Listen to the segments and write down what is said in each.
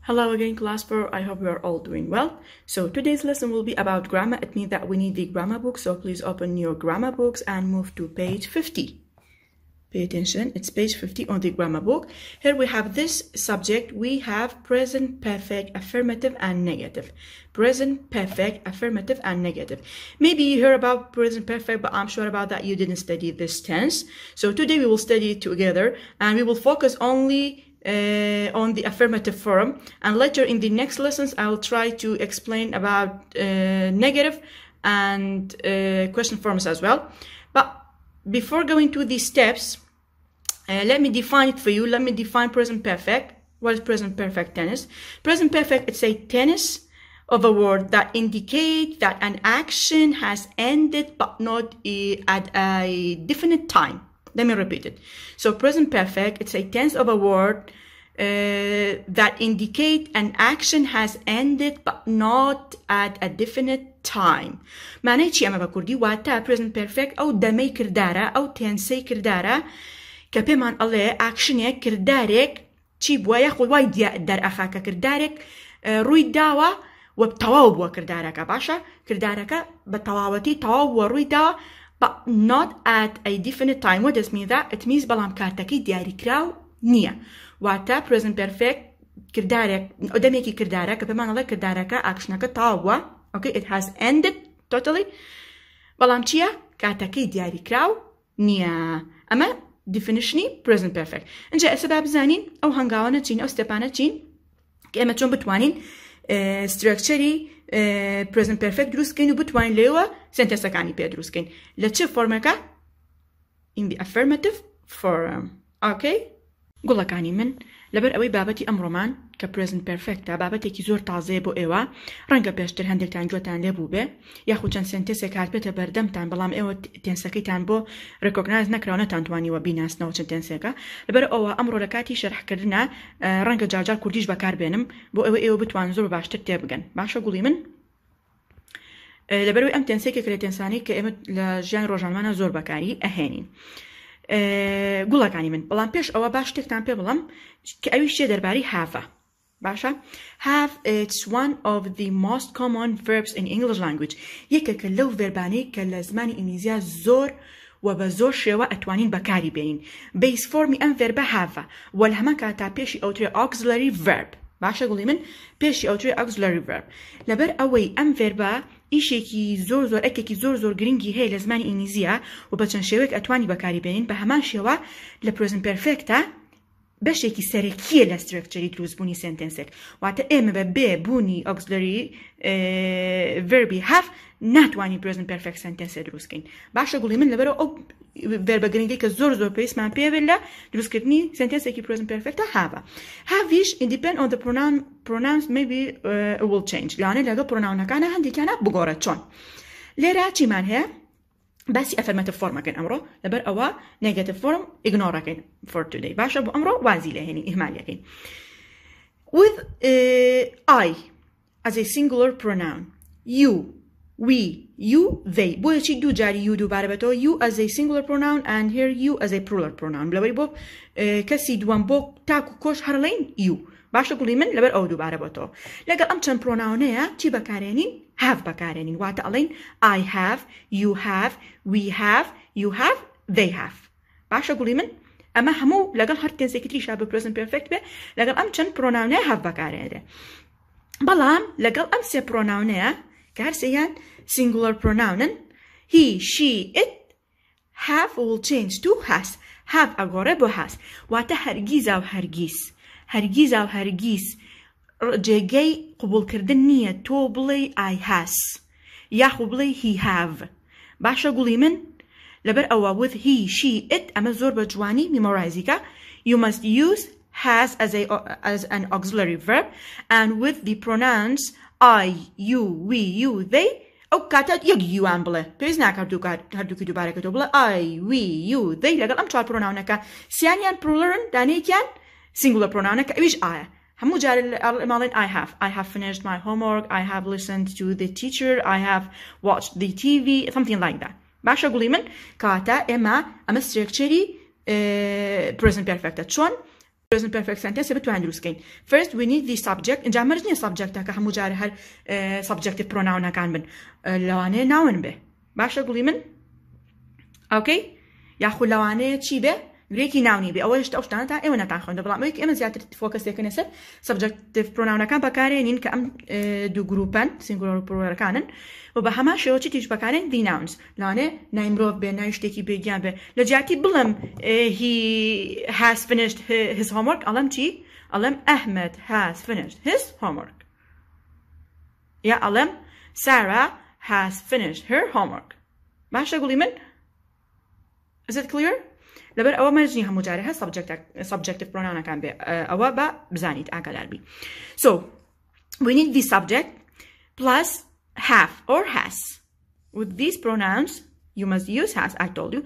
Hello again Glassboro, I hope you are all doing well. So today's lesson will be about grammar. It means that we need the grammar book, so please open your grammar books and move to page 50. Pay attention, it's page 50 on the grammar book. Here we have this subject. We have present perfect, affirmative, and negative. Present perfect, affirmative, and negative. Maybe you hear about present perfect, but I'm sure about that you didn't study this tense. So today we will study it together and we will focus only uh, on the affirmative form. And later in the next lessons, I'll try to explain about uh, negative and uh, question forms as well. But before going to these steps, uh, let me define it for you. Let me define present perfect. What is present perfect tense? Present perfect It's a tense of a word that indicate that an action has ended but not at a definite time. Let me repeat it. So present perfect, it's a tense of a word uh, that indicate an action has ended but not at a definite time. معناه چی ئەمە بە کوردی واتە پرزن پرفێکت ئەو دەمەی کردارە ئەو کە پێمان ئەڵێ ئاکشنێک کردارێک چی بووە یەخود وای دەرئەخاکە کردارێک ڕووی داوە و تەواو بووە کردارەکە باشە کردارەکە بە تەواوەتی تەواو وە ڕووی داوە not at a definite time what does mean that it means بەڵام کاتەکەی دیاریکراو نییە واتە present perfect کردارێک ئەدەمێکی کردارە کە پێمانەڵێ کردارەکە ئاکشنەکە تاوە ئۆکە it has ended totally بەڵام چییە کاتەکەی دیاریکراو نییە ئەمە دیفنیشنی پرزن پرفێک ئەجا ئەسەدا بزانین ئەو هەنگاوانە چین ئەو ستەپانە چین کە ئێمە چۆن بتوانین سترکچەری پرزن پرفێک دروستکەین و بتوانین لێوە سنتەسەکانی پێ دروستکەین لە چه فۆرمەکە ئینبی ئەفەرمەتف فۆرم ئاکەی گوڵەکانی من لەبەر ئەوەی بابەتی ئەمڕۆمان کە پرزن پرفکتە بابەتێکی زۆر تازەیە بۆ ئێوە ڕەنگە پێشتر هەندێکتان گوێتان لێبوو بێ یاخود چەند سنتێسێک کارپێتە بەردەمتان بەڵام ئێوە تێنسەکەیتان بۆ ڕێکۆکناز نەکراونەتان توانیوە بیناسنەوە چەند تێنسێکە لەبەر ئەوە ئەمڕۆ لە کاتی شەرحکردە ڕەنگە جاجار کوردیش بەکاربێنم بۆ ئەوە ئێوە بتوان زۆر باشتر تێبگەن باشە گوڵی من لەبەروی ئەم تەنسێکی کرێتەنسانی کە ئێمە لە ژیان ڕۆژانمانە زۆر بەکاری ئەهێنین. گوڵەکانی من بەڵام پێش ئەوە باش شتێکتان پێ بڵم کە ئەوی شتێ دەرباری هافە. باشە have it's one of the most common verbs in English language یەکێکە لەو ڤێربانەی کە لە زمانی ئینگلیزیا زۆر و بە زۆر شێوە ئەتوانین بەکاری بێنین بیس فۆمی ئەم ڤێربە هاە وەل هەمە کا تا پێشی ئەوترێ ئۆکسلەری ڤرب باشە گوڵی من پێشی ئەوترێ ئەکسلەری ڤرب لەبەر ئەوەی ئەم ڤێربە ئیشێکی زۆر زۆر ئەکێکی زۆر زۆر گرنگی هەیە لە زمانی ئینگلیزیە و بە چەند شێوێک ئەتوانی بەکاری بێنین بە هەمان شێوە لە پرۆزن پرفێکتە بەشێکی سەرەکیە لە سترکچری دروستبوونی سنتەنسێک واتە ئێمە بە بێ بوونی ئۆکسلری ڤربی هەف ناتوانین پرزن پرفێک سنتەنسە دروستکەین باشە گوڵی من لەبەر ئەو بەربگرنگی کە زۆر زۆر پێیسمان پێوێت لە دروستکردنی سنتەنسێکی پرزن پرفێکتە هاە هاویش ئیندیپند ئۆ پرۆناون پرۆناونس میبی وڵ چنج لاانە لەگە پرۆناونەکانە هەندێکیانە بگۆڕە چۆن لێرا چیمان هەیە؟ بس affirmative form كان امره لبر او negative form ignore كان for today باشا بو امره وازيله يعني اهمال كان with uh, I as a singular pronoun you we you they بو يشي دو جاري you دو باربتو you as a singular pronoun and here you as a plural pronoun لبر بو كسي دوان بو تاكو كوش هرلين you باشا قولي من لبر او دو باربتو لقى ام pronoun هي تي بكارينين have بەکارێنین واتە ئەڵین I have you have we have you have they have باشە گوڵی من ئەمە هەموو لەگەڵ هەر تێزێکی تریشا بە پرزن پرفکت بێ لەگەڵ ئەم چەند پرۆناونێ هەف بەکارێنێ بەڵام لەگەڵ ئەم سێ پرۆناونەیە کە هەرسەیان سینگولەر پرۆناونن هی شی ئیت have will change to has have ئەگۆڕێ بۆ هەست واتە هەرگیزا و هەرگیز هەرگیزا و هەرگیز جێگەی نیه تو تۆ ای ئایهاس یا بڵێ هی هاڤ باشه گولی من لبر اوه with he she it اما زور بە جوانی که you must use has as a as an auxiliary verb and with the pronouns I you we you they هم کاتە پیز یوان که هر دو که دوباره که تو بڵێ I we you they هم چهار چوار که سیانیان پرولرن سینگولر سینگوڵە که ئەویش ئایا I have. I have finished my homework. I have listened to the teacher. I have watched the TV, something like that. Başa gülümün. Kata ema إما أما structure present perfect شون present perfect sentence بتو هندروس كين first we need the subject إنجا مرجني subject هكا همو جاري هر subjective pronoun هكا عن بن لواني noun به باش أقولي من أوكي يا خو لواني چي به گرێکی ناونی بێ ئەوەش ئەو شتانە تا ئێوە نتان خوێن بەڵام ئەمە زیاتر فۆکەسێکن سەر سبجەکتیف پرۆناونەکان بەکارێنین کە ئەم دوو گروپەن سینگلۆر پرۆەکانن و بە هەما شێوەی تیش بەکارێن دیناونس لاانێ نایمرۆڤ بێ نای شتێکی بێگیان بێ لە جیاتی بڵم هی هاس فنشت هز هۆمۆرک ئەڵم چی ئەڵم ئەحمد هاس فنشت هز هۆمۆرک یا ئەڵم سارا has finished her homework. باشە گوڵی من؟ Is it clear? لەبەر ئەوە مەژنی هەموجارە هە سبجکتیف پرۆناانەکان بێ ئەوە بە بزانیت ئاگاداربی سو وینیت دی سبجect plus have or has with these pronouns you must use has I told you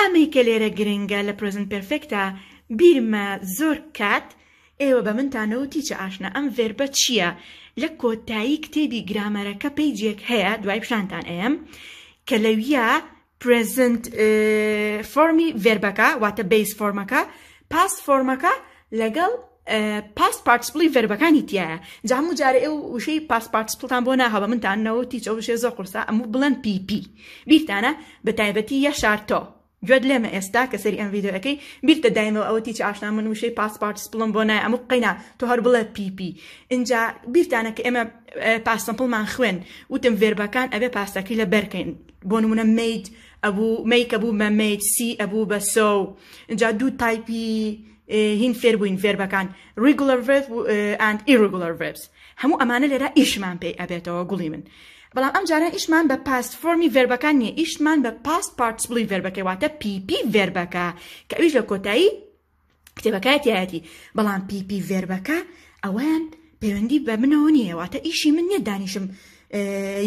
ئەمەی کە لێرە گرنگە لە پرزنت پرفێکتا بیرمە زۆر کات ئێوە بە منتانەوە تیچە ئاشنا ئەم ڤێربە چییە لە کۆتایی کتێبی گرامەرەکە پیجێک هەیە دوای پیشانتان ئەم کە لەویە پرزنت فۆمی ڤێربەکە واتە بیس فۆرمەکە پاس فۆرمەکە لەگەڵ پاس پارتسپلی ڤێربەکانی تایە جام و جارە ئێو وشەی پاس پارتسپڵتان بۆ ناهەوە منتانەوە تیچە وشێ زۆ قورسا ئەموو بڵند پیپی بیرتانە بە تایبەتی یە شارتۆ گوێت لێمە ئێستا کە سەری ئەم یددیوەکەی بیرتە دایمەوە ئەوە تیچ ئاشنا من وشەی پاسپارتس بڵم بۆ نای ئەمە قینا تۆ هەر بڵێ پیپی اینجا بیرتانە کە ئێمە پاسەمپڵمان خوێن وتم ڤێربەکان ئەبێ پاسەکەی لە بەرکەین بۆ نمونە میید ئەبوو میک ئەبوو مەمەیت سی ئەبوو بە سۆ اینجا دوو تایپی هین فێر بووین فێربەکان ریگولەر ئەند ئیرگولەر ڤبس هەموو ئەمانە لێرە ئیشمان پێی ئەبێتەوە گوڵی من بەڵام ئەم جاران ئیشمان بە پاست فۆمی ڤێربەکان نییە ئیشمان بە پاست پارتسبلی ڤێربەکەی واتە پیپی ڤێربەکە کە ئیش لە کۆتایی کتێبەکەتیایەتی بەڵام پیپی ڤێربەکە ئەوەیان پەیوەندی بە منەوە نیە واتە ئیشی من نیە دانیشم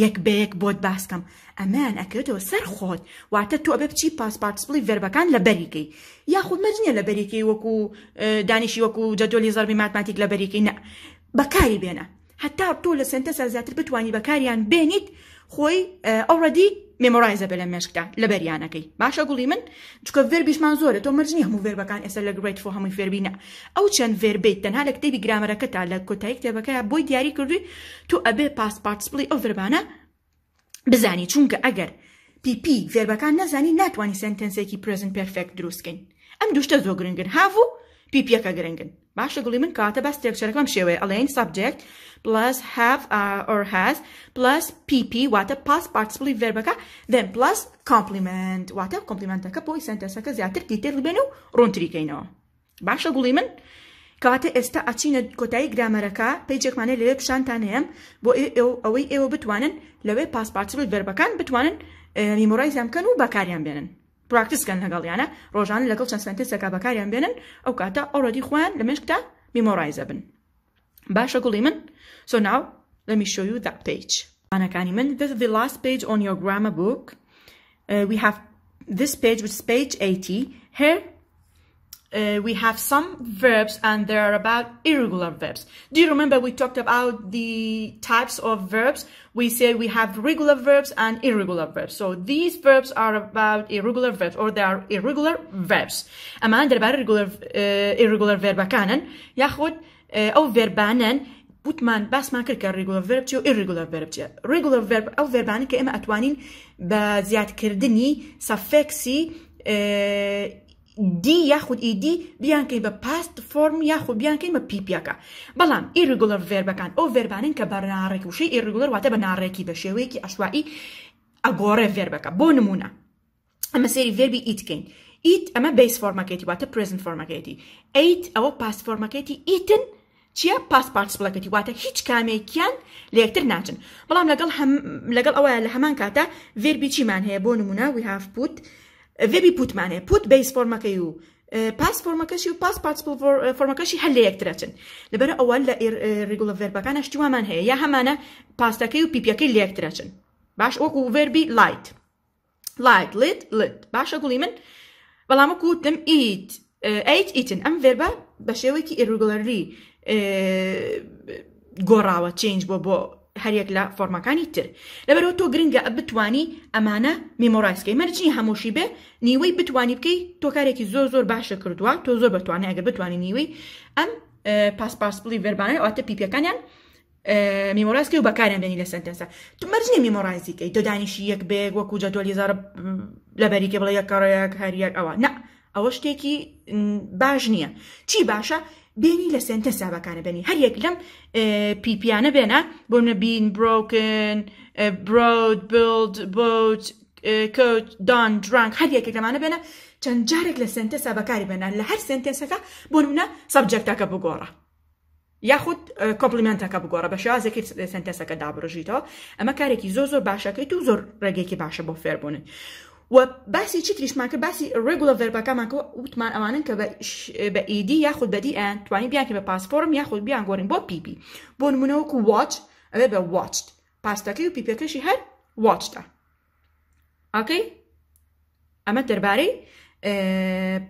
یەک بەیەک بۆت باسکەم ئەمان ئەکردەوە سەر خۆت واتە تۆ ئەبێ بچی پاسپارتسپڵی ڤربەکان لە بەریکەی یاخود مەرجە لە بەریکەی وەکو دانیشی وەکو جەدۆلی زەربی ماتماتیک لە بەریکەی نە بەکاری بێنە هەتا تۆ لە سنتەسە زیاتر بتانی بەکاریان بێنیت خۆی ئەوڕەدی مێمۆرایزە بێ لە مێشکدا لە بەریانەکەی باشە گوڵی من چکە ڤێر بیشمان زۆرە تۆ مەرجنی هەموو ڤێربەکان ئێستا لە گرێت فۆ هەمووی فێربینە ئەو چەند ڤێربیت تەنها لە کتێبی گرامەرەکەتا لە کۆتایی کتێبەکەی بۆی دیاری کردووی تو ئەبێ پاسپارتسپلی ئەو ڤربانە بزانی چونکە ئەگەر PP ڤێربەکان نەزانی ناتوانانی سنتەنسێکی پرزن پرفێک دروستکەین ئەم دوشتە زۆ گرنگن هاوو پیپیەکە گرنگن باشە گوڵی من کاتە بەس تێکچەکەم شێوێ ئەڵێن سبجێکت پلس have uh, or has پلس PP واتە پاس پارتسپلی ڤێربەکە دن پلس کامپلیمنت واتە کۆمپلیمنتەکە بۆی سنتەسەکە زیاتر دیتر ببێن و ڕۆنتریکەینەوە باشە گوڵی من کاتە ئێستا ئەچینە کۆتایی گرامەرەکە پێیجێکمانە لەوێ پیشانتان هەیەم بۆ ئەوەی ئێوە بتوانن لەوێ پاسپارتسپلی ڤێربەکان بتوانن uh, میمۆرایزیان بکەن و بەکاریان بێنن پراکتیسکەن لەگەڵ یانە ڕۆژان لەگەڵ چەند سنتێسەکە بەکاریان بێنن ئەو کاتە ئەوڕەدی خۆیان لە مشکتا میمۆڕایزە بن باشە گوڵی من سۆ ناو let me show you that page. This is the last page on your grammar book. Uh, we have this page, which is page 80. Here uh, we have some verbs and there are about irregular verbs. Do you remember we talked about the types of verbs? We said we have regular verbs and irregular verbs. So these verbs are about irregular verbs or they are irregular verbs. أما عندنا بقى irregular, uh, irregular verb كانن ياخد uh, أو verbanen بوتمان بس ما كركا regular verb تيو irregular verb تيو regular verb أو verbanen كإما أتوانين بزياد كردني suffixي دی یاخود ئیدی بیانکەی بە پاست فۆرم یاخود بیانکەی بە پیپیەکە بەڵام ئیرگوڵەر ڤێربەکان ئەو ڤێربانن کە بەناڕێک وشەی ئێرگوڵەر واتە بە ناڕێکی بە شێوەیەکی ئەشوایی ئەگۆڕێ ڤێربەکە بۆ نمونە ئەمە سێری ڤێربی ئیتکەین ئیت ئەمە بیس فۆرمەکەتی واتە پرزن فۆرمەکەتی ئیت ئەوە پاس فۆرمەکەتی ئیتن چیە پاس پارتسپڵەکەتی واتە هیچ کامێکیان لە یەکتر ناچن بەڵام لەگەڵ لەگەڵ ئەوەیە لە هەمان کاتە ڤێربی چیمان هەیە بۆ نمونە وی هاف پوت وێبی پوتمانێ پوت بیس فۆرمەکەی و پاس فۆرمەکەشی و پاس پارت فۆرمەکەشی هەل لە یەکترەچن لەبەر ئەوە لە ڕیگوڵە ڤێربەکانە شتیوامان هەیە یا هەمانە پاستەکەی و پیپەکەی لە یەکترەچن باش وەکو وێربی لایت لایت لت لت باشە گوڵی من بەڵامەکو تم ئیت ئەیت ئیتن ئەم ڤێربە بە شێوەیەکی ئێرگوڵەری گۆڕاوە چنج بۆ بۆ هەرەک لە فۆرمەکانی تر لەبەرەوە تۆ گرنگە بتانی ئەمانە میمۆرایسکەی مەرجی هەمووشی بێ نیوەی بتانی بکەی تۆکارێکی زۆر زۆر باشە کردووە تۆ زۆر بتوانێت ئەگەر بتانی نیوەی ئەم پاسپاسپلی ڤربانە ئەوتە پیپەکانیان میمۆراسکی و بەکاریان بێنی لە سنتەسە تو مەرجنی میمۆرایزیکەی دۆ دانیشی یەک بێ وەکو جەتۆلی زار لەبەریکە بڵێ یەک کارەیەک هەریەک ئەوە نە ئەوە شتێکی باش نییە چی باشە بینی لە سنتە سابەکانە بینی یک یەک پی پی بێنە بۆ بونه بین بروکن برود بلد بوت کەوت دان درانک هەر یەکێک لەمانە بێنە چەند جارێک لە سنتەسا بەکاری بێنە لە هەر سنتێسەکە بۆ منە سەبجەکتەکە بگۆڕە یاخود که بگۆڕە اما شازێکی سنتەسەکە دابڕژیتەوە زور کارێکی که تو زور و که که باشه فر بونه. و باسی چیتریشمان کرد باسی ڕێگوڵە ڤەربەکەمان کە وتمان ئەوانن کە بە ئیدی یاخود بەدی ئەن توانی بیانکە بە پاسپۆرم یاخود بیان گۆرن بۆ پیپی بۆ نمونەوەکو واچ ئەوێ بە واچت پاستەکەی و پیپەکەشی هەر واچتە ئاکەی ئەمە دەربارەی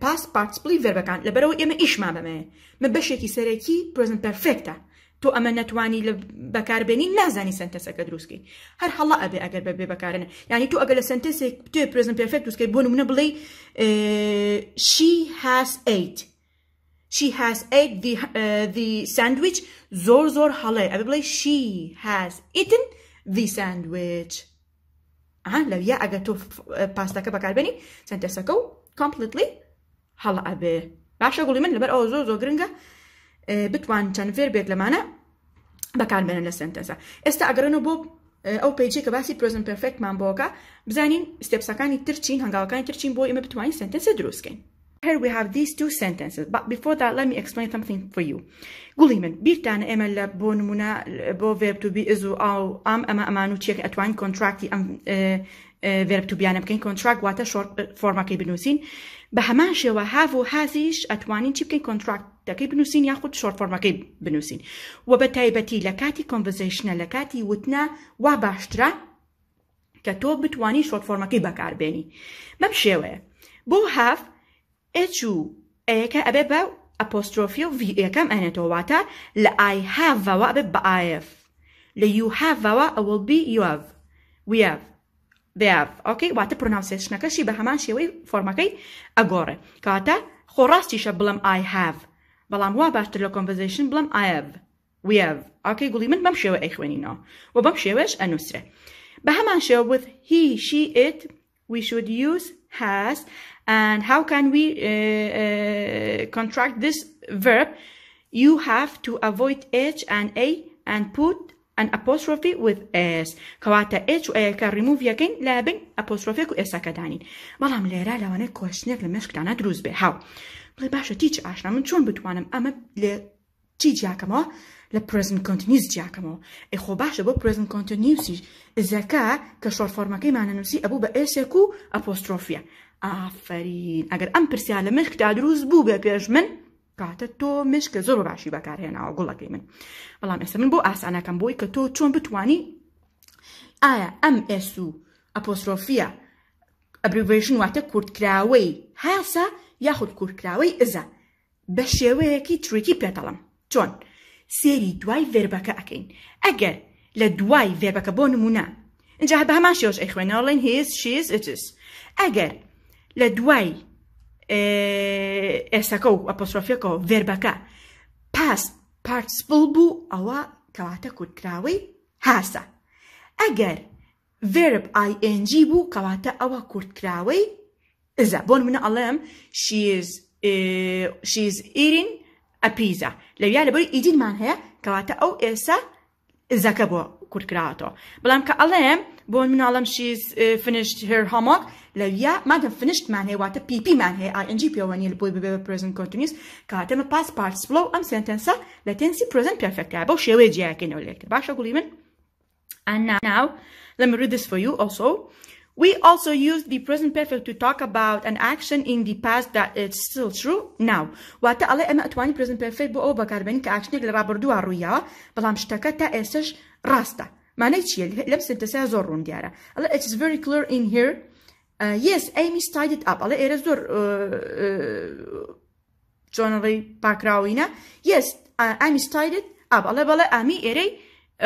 پاس پارتسپلی ڤربەکان لەبەرەوە ئێمە ئیشمان بمێ من بەشێکی سەرەکی پرزن پەرفێکتە تو ئەمە نەتوانی لە بەکاربێنی نازانی سنتەسەکە دروستکەی هەر هەڵا ئەبێ ئەگەر بەبێ بەکارن ینی تو ئەگەر لە سنتەسێک تێ پرزن پرفێک دوستکەی بۆ منە بڵێ شی هاس 8 شی هاس 8 دی ساندویچ زۆر زۆر هەڵێ ئەبێ بڵێ شی هاز ئیتن دی ساندویچ لەویە ئەگەر تۆ پاستەکە بەکاربێنی سنتەسەکە و کامپلیتلی هەڵ ئەبێ باشە گوڵی من لەبەر ئەو آه، زۆر زۆر گرنگە بتوان چەند فێر بێک لەمانە بەکاربێنە لە سنتەسە ئێستا ئەگەرنەوە بۆ ئەو پیجی کە باسی پرۆزن پرفێکتمان بۆکە بزانین ستێپسەکانی ترچین هەنگاوەکانی ترچین بۆ ئمە بتوانین سنتەسە دروستکەین Here we have these two sentences, but before that, let me explain something for you. قولي من بير تانا املا بو نمونا بو verb to be ازو او ام اما امانو تشيك اتوان contracti ام verb to be انا بكين contract واتا short forma كي بنوسين بهمان شوا هافو هازيش اتوانين تشي بكين contract كي بنوسين ياخد short forma كي بنوسين وبتايبتي لكاتي conversational لكاتي وتنا وباشترا كتو بتواني short forma كي بكار بيني بمشيوه بو هاف ئێچ و ئەیەکە ئەبێ بە ئەپۆسترۆفی و V یەکەم ئەنێتەوەواتە لە ئای هاڤەوە ئەبێ بە IF لە یو هاڤەوە ئەوەڵ بی یوڤ ویڤ بێڤ ئۆکەی همان پرۆناوسێشنەکەشی بە هەمان شێوەی فۆرمەکەی ئەگۆڕێ کاتە خۆڕاستیشە بلم ئای هاف بلم وا باشتر لە کۆمپزیشن بڵم ئایڤ هاف ئاکەی گوڵی من بەم شێوە ئەیخوێنینەوە و بەم شێوەش ئەنووسێ بە هەمان شێوە with هیشی ئیت we should use has and how can we uh, uh, contract this verb you have to avoid h and a and put an apostrophe with s kawata h a can remove yakin labin apostrophe ku s kadani malam lera lawane question le mesh kana druzbe how bashu teach ashna mun chun bitwanam ama چی جیاکەمەوە لە پرزن کۆنتنیوس جیاکەمەوە ئەیخۆ باشە بۆ پرزن کۆنتنیوسیش زەکە کە شۆرفۆرمەکەیمانە نووسی ئەبوو بە ئێسێک و ئەپۆسترۆفیە ئافرین ئەگەر ئەم پرسیال لە مشکدا دروست بوو بێ پێش من کاتە تۆ مشکە زۆر باشی بەکارهێناوە گوڵەکەی من بەڵام ئێستا من بۆ ئاسانەکەم بۆی کە تۆ چۆن بتانی ئایا ئەم ئێس و ئەپۆسترۆفیە ئەبریڤشن واتە کورتکراوەی هاسە یاخود کورتکراوەی ئزە بە شێوەیەکی تریکی پێتەڵم چۆن سێری دوای ڤێربەکە ئەکەین ئەگەر لە دوای ڤێربەکە بۆ نمونە اینجا بە هەمان شێوش ئەی خوێنەڵێن هێز شێز ئەتس ئەگەر لە دوای ئێسەکە و ئەپۆسۆفیەکە و ڤێربەکە پاس پارتسپڵ بوو ئەوە کەواتە کورتراوەی هاسە ئەگەر ڤێرب ئایNG بوو کەواتە ئەوە کورتکراوەی ئزە بۆن منە ئەڵێم شیز شیز ئیرین ئەپیزە لەویا لەبەر ئیدینمان هەیە کەواتە ئەو ئێسە زەکە بۆ کورتکراتەوە بەڵام کە ئەڵێم بۆ مناڵم شیز فنیشت هێر هەمۆک لەویا مادەم فنیشتمان هەیەواتە پیپیمان هەیە ئاNجی پێوەنیل بۆی ببێ بە پرزن کۆنتنیوس کاتەمە پاس پارتسپلۆ ئەم سنتەنسە لە تەنسی پرزن پرفکتای بەو شێوەیە جیاکەینەوە لێکتر باشە گوڵی من ئەنا ناو لە مرودس فۆ you also we also use the present perfect to talk about an action in the past that is still true now. واتا الله اما اتوانی present perfect بو oba بکار بین که اکشنی لرا بردو عرویا بلام شتکا تا اسش راستا. معنی چیه؟ لمس انتسا زور رون دیاره. الله it is very clear in here. Uh, yes, Amy tied it up. الله ایره زور جنرال پاکراوینا. Yes, uh, Amy tied it up. الله بله Amy ایره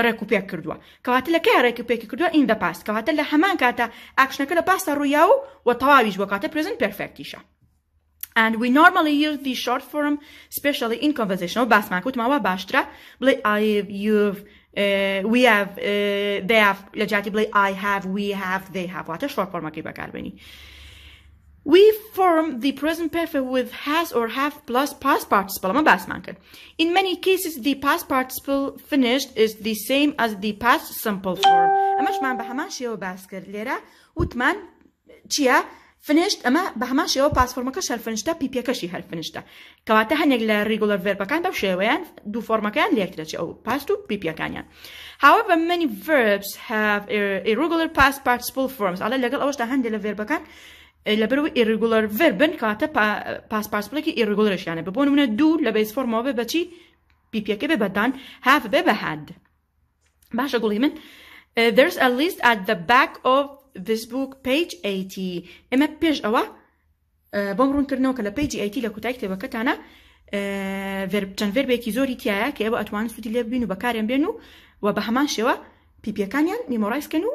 ڕێکوپێک کردووە کەواتە لە کیا ڕێکوپێکی کردووە ئین دە پاس کەواتە لە هەمان کاتە ئاکشنەکە لە پاسە ڕوویا و وە تەواویش بۆ کاتە پرزن پرفێکتیشە. And we normally use the short form, especially in conversational. mawa bashtra. Blay I, you've Uh, we have uh, they have Lejati blay I have we have they have What a واتە شۆڕ فۆرمەکەی Uh, We form the present perfect with has or have plus past participle In many cases, the past participle finished is the same as the past simple form. أماش مان بهمان شيو باسكر ليرة وتمان chia finished أما بهمان شيو past form كش هل finishta بي بي كشي هل finishta. كواتا هنيك ل regular verb كان بو شيوان دو form كان ليكتر أو past و بي بي However, many verbs have irregular past participle forms. على لقل أوش تهندل verb كان لەبەر ئێریگوڵەر ڤربن کاتە پاسپاسپڵێکی ئێریگوڵەرشیانە ببوون منە دوو لە بەیس فۆرمەوە بێ بەچی پیپەکە بێ بەدان هاف بێ بەهاد باشە گوڵی من uh, there's a list at the back of this book page 80 ئێمە پێش ئەوە uh, بۆم ڕوونکردنەوە کە لە پێیجی ئەیتی لە کوتای کتێبەکەتانە uh, چەند ڤربێکی زۆری تایە کە ئێوە ئەتوان سوودی لێ بین و بەکارێن بێن و و بە هەمان شێوە پیپەکانیان میمۆڕایسکن و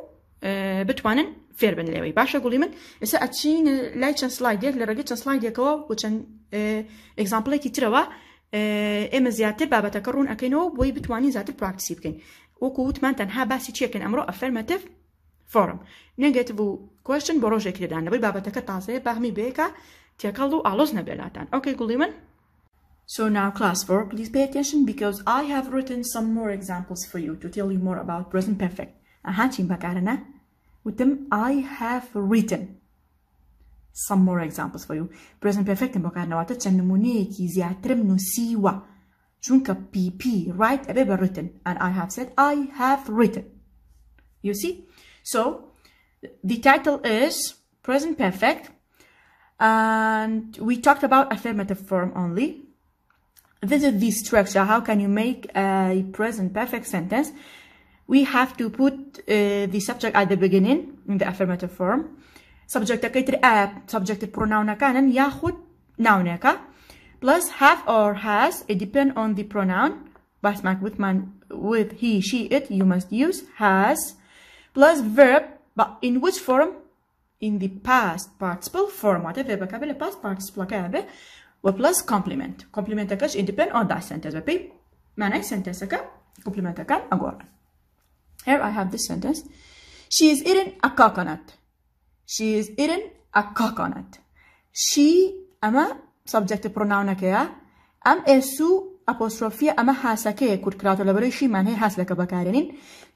بتوانن فێربن لەوەی باشە گوڵی من ئێستا ئەچین لای چەند سلایدێک لە ڕێگە چەند سلایدێکەوە بۆ چەند ئەگزامپلێکی ترەوە ئێمە زیاتر بابەتەکە ڕوون ئەەکەینەوە بۆی بتوانین زیاتر پراکسی بکەین وەکو وتمان تەنها باسی چیەکەن ئەمڕۆ ئەفەرمەتف فۆرم نگەت بوو کوشتن بۆ ڕۆژێک لەدانەوەی بابەتەکە تازەیە باهمی بێکە تێکەڵ و ئالۆز نەبێلاتان ئۆکەی گوڵی من So now class 4, please pay attention because I have written some more examples for you to tell you more about present perfect. Aha, چین بەکارە with them I have written some more examples for you present perfect ما كان نوعات تنموني كي زي عترمنو سيوا چونك بي بي right أبي written and I have said I have written you see so the title is present perfect and we talked about affirmative form only this is the structure how can you make a present perfect sentence we have to put uh, the subject at the beginning in the affirmative form subject كيتر uh, subject pronoun كان ياخد noun plus have or has it depend on the pronoun but with man with he she it you must use has plus verb but in which form in the past participle form whatever بكابل past participle كابل وبلس complement complement akash it depend on that sentence بي معنى sentence كا complement كان أقول here I have the sentence. She is eating a coconut. She is eating a coconut. She, am ama subject pronoun akea, am esu apostrophe ama hasake kurkrato labore she mani haslaka bakarinin.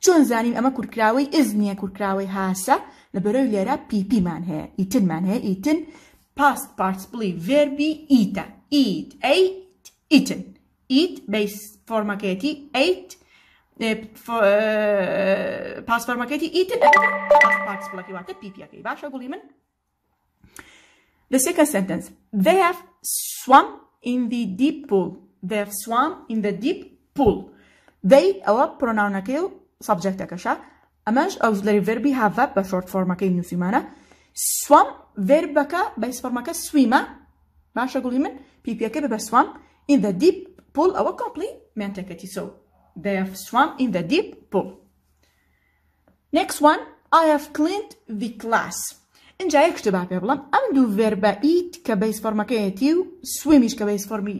Chun zani ama kurkrawe isnia kurkrawe hasa P lera pipi manhe, eaten he. eaten past parts believe verbi eat, eat, ate, eaten, eat base form. ate for, past φαρμακέτη ή την past που λακιβάτε, PPA και باش The second sentence, they have swam in the deep pool. They have swam in the deep pool. They, أو pronoun أكيو, subject أكشا, أماش the verb have a short form أكيو نسيمانا. Swam Verbaka. Base form swim باش أقول من PPA كي in the deep pool أو complete منتكتي. So, They have swum in the deep pool. Next one. I have cleaned the glass. اینجا یەکتبا پێ بڵم ئەم دوو ڤێربە ئیت کە بەیس فەرمەکەیەتی و سوێمیش کە بەیس فەرمی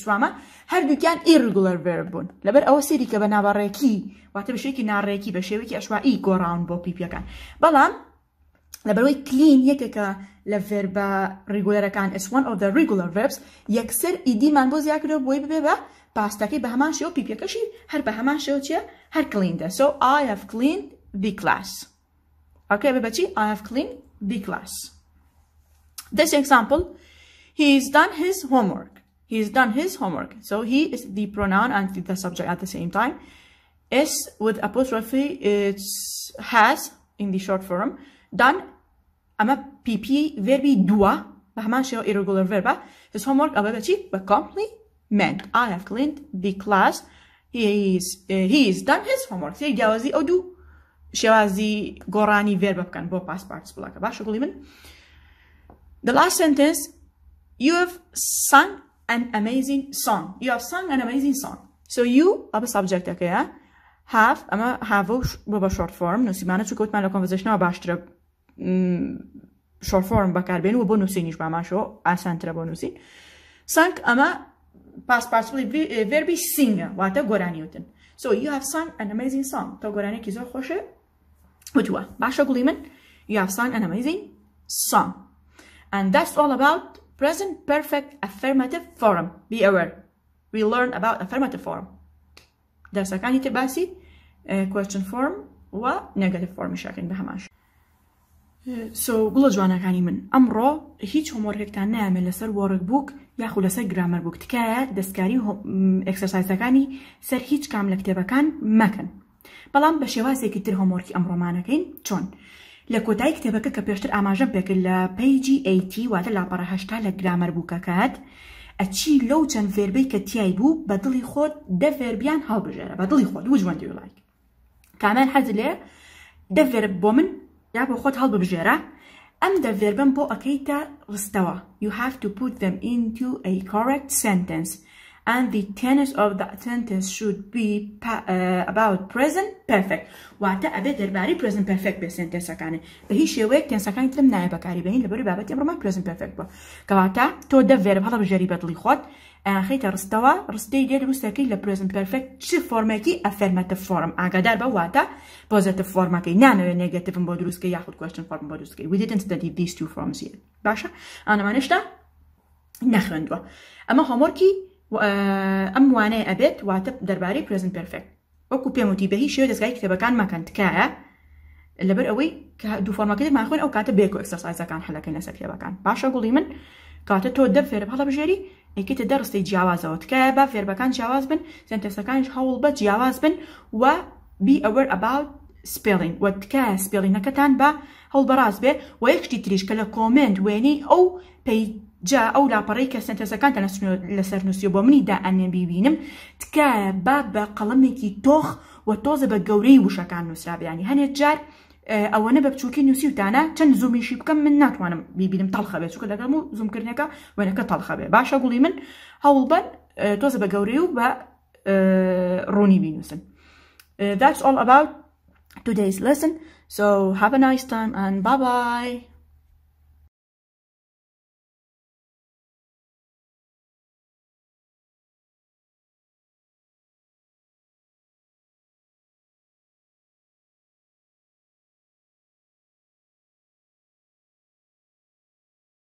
سوامە هەردووکیان ئیرگوڵەر ڤێر بوون لەبەر ئەوە سێری کە بە ناوەڕێکی واتە بەشێکی ناڕێکی بە شێوەیەکی ئەشوایی گۆڕاون بۆ پیپیەکان بەڵام لەبەرەوەی کلین یەکێکە لە ڤێربە ڕیگولەرەکان S1 of the regular verbs یەکسەر ئیدیمان بۆ زیاکرەوە بۆی ببێ بە پاستەکەی بە هەمان شێوە پیپەکەشی هەر بە هەمان شێوە چیە I have cleaned the class okay بە I have cleaned the class this example he's done his homework He's done his homework so he is the pronoun and the subject at the same time is with apostrophe it's has in the short form done a PP verbi dua بهمان irregular verb his homework أبدا شيء complete meant I have cleaned the class. He is, eh, he is done his homework. سير جوازي أدو شوازي قراني verb بكن بو past parts بلاك باش شغلي من The last sentence You have sung an amazing song. You have sung an amazing song. So you أبا subject أكيا eh, have أما have بابا short form نسي معنا تشوكوت معنا conversation أو باشترا short form بكار بين وبو نسينيش بعماشو أسان ترا بو نسين سانك أما past participle verb eh, sing واتە گۆرانیوتن so you have sung an amazing song To گۆرانێکی زۆر خۆشە وتوە you have sung an amazing song and that's all about present perfect affirmative form be aware we learn about affirmative form دەرسەکانی تر باسی question form و negative form formiشەکەین بە eh, So سو گوڵە جوانەکانی من ئەمڕۆ هیچ هۆمۆرگێکتان نامێت لەسەر وەرگ book. یاخو لەسەر گرامەر بوو تکایە دەستکاری ئەکسەرسایزەکانی سەر هیچ کام لە کتێبەکان مەکەن بەڵام بە شێوازێکی تر هۆمۆرکی ئەم ڕۆمانەکەین چۆن لە کۆتای کتێبەکە کە پێشتر ئاماژە پێکرد لە پیجی ئەیT واتە لاپەڕەهشتا لە گرامەر بووکەکات ئەچی لەو چەند فێربەی کە تیای بوو بە دڵی خۆت دە فێربیان هاوبژێرە بە دڵی خۆت وژوەندی وڵایک کامان حەز لێ دەفێر بۆ من یا بۆ خۆت هەڵ ببژێرە And the verbum po akita stawa. You have to put them into a correct sentence. And the tense of the sentence should be uh, about present perfect. واتا ابي درباري present perfect به سنتنس اكانه. بهي شويك تنس اكانه تلم نايبا كاري بهين لبرو بابت امرو ما present perfect با. كواتا تو ده verb هلا بجريبة لي خود. خیتە ڕستەوە ڕستی دێت وسەکەی لە پرزم پرفekt چ فۆرمێکی ئەفەرمەتە فۆرم ئاگادار بە واتە پۆزەتە فۆرمەکەی نانەوێت نێگەتبم بۆ دروستکە یاخود کوشتن فۆرم بۆ دروستکەی ویدن دەدی دیست و فۆمزیە باشە ئانەمانشتا نەخوێندووە ئەمە هۆمۆرکی ئەم وانەیە ئەبێت واتە دەربارەی پرزن پرفekt وەکو پێموتی بەهی شێ دەستگای کتێبەکان مەکەن تکایە لەبەر ئەوەی کە دوفۆرمەکەی ماخۆن ئەو کاتە بێک و ئەکسسایزەکان هەلەکەی لەسەر کتێبەکان باشە گوڵی من کاتە تۆ دەب فێرە هەڵە بژێری یەکێتە دەڕستی جیاوازەوە تکایە با فێربەکان جیاواز بن زنتێسەکانش هەوڵ بە جیاواز بن و بی ئەوەر ئەباوت سپێڵین وە تکایە سپێڵینەکەتان بە هەڵبەڕاز بێ و یەکشتی تریش کە لە کۆمنت وێنەی ئەو پێی جا ئەو لاپەڕی کە سنتەسەکان لەسەر نووسیە بۆ منی دا ئەنێن ببینم تکایە با بە قەڵمێکی تۆخ و تۆزە بە گەورەی وشەکان نووسرابیانی هەنێت جار ئەوەنە بە بچووکی نووسی وتانە چەند زومیشی بکەم من ناتوانم بیبینم تەڵخە بێت چکە لەگەم و زومکردنەکە وێنەکە تەڵخە بێ باشە گوڵی من هەوڵبەن تۆزە بە گەورەی و بە ڕوونی بینوسن that's all about today's lesson so have a nice time and bye bye